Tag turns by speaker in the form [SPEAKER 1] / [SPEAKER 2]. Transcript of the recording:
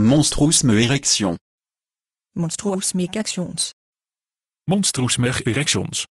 [SPEAKER 1] Monstrousme erections.
[SPEAKER 2] Monstrousme erections.
[SPEAKER 1] Monstrousme erections.